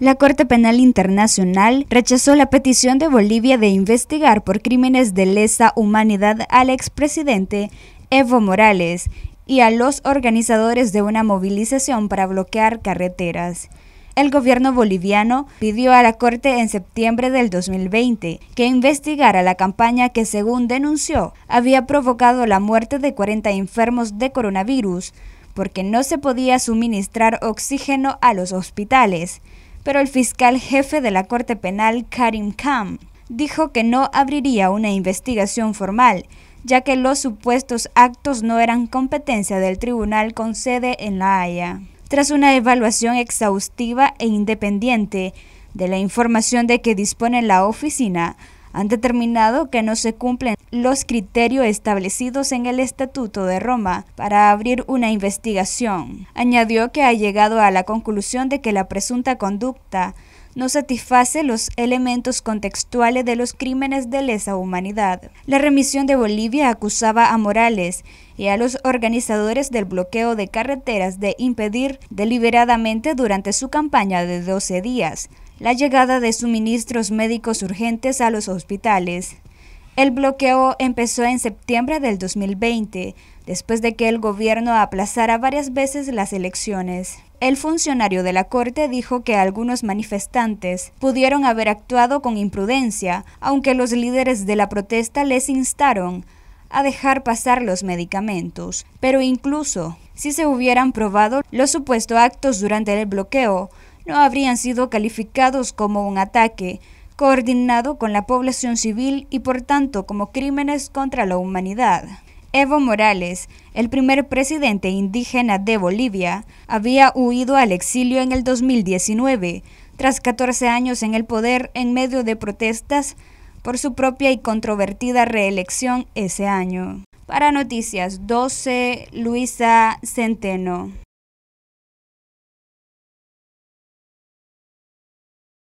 La Corte Penal Internacional rechazó la petición de Bolivia de investigar por crímenes de lesa humanidad al expresidente Evo Morales y a los organizadores de una movilización para bloquear carreteras. El gobierno boliviano pidió a la Corte en septiembre del 2020 que investigara la campaña que, según denunció, había provocado la muerte de 40 enfermos de coronavirus porque no se podía suministrar oxígeno a los hospitales pero el fiscal jefe de la Corte Penal, Karim Khan, dijo que no abriría una investigación formal, ya que los supuestos actos no eran competencia del tribunal con sede en La Haya. Tras una evaluación exhaustiva e independiente de la información de que dispone la oficina, han determinado que no se cumplen los criterios establecidos en el Estatuto de Roma para abrir una investigación. Añadió que ha llegado a la conclusión de que la presunta conducta no satisface los elementos contextuales de los crímenes de lesa humanidad. La remisión de Bolivia acusaba a Morales y a los organizadores del bloqueo de carreteras de impedir deliberadamente durante su campaña de 12 días la llegada de suministros médicos urgentes a los hospitales. El bloqueo empezó en septiembre del 2020, después de que el gobierno aplazara varias veces las elecciones. El funcionario de la Corte dijo que algunos manifestantes pudieron haber actuado con imprudencia, aunque los líderes de la protesta les instaron a dejar pasar los medicamentos. Pero incluso si se hubieran probado los supuestos actos durante el bloqueo, no habrían sido calificados como un ataque, coordinado con la población civil y por tanto como crímenes contra la humanidad. Evo Morales, el primer presidente indígena de Bolivia, había huido al exilio en el 2019, tras 14 años en el poder en medio de protestas por su propia y controvertida reelección ese año. Para Noticias 12, Luisa Centeno.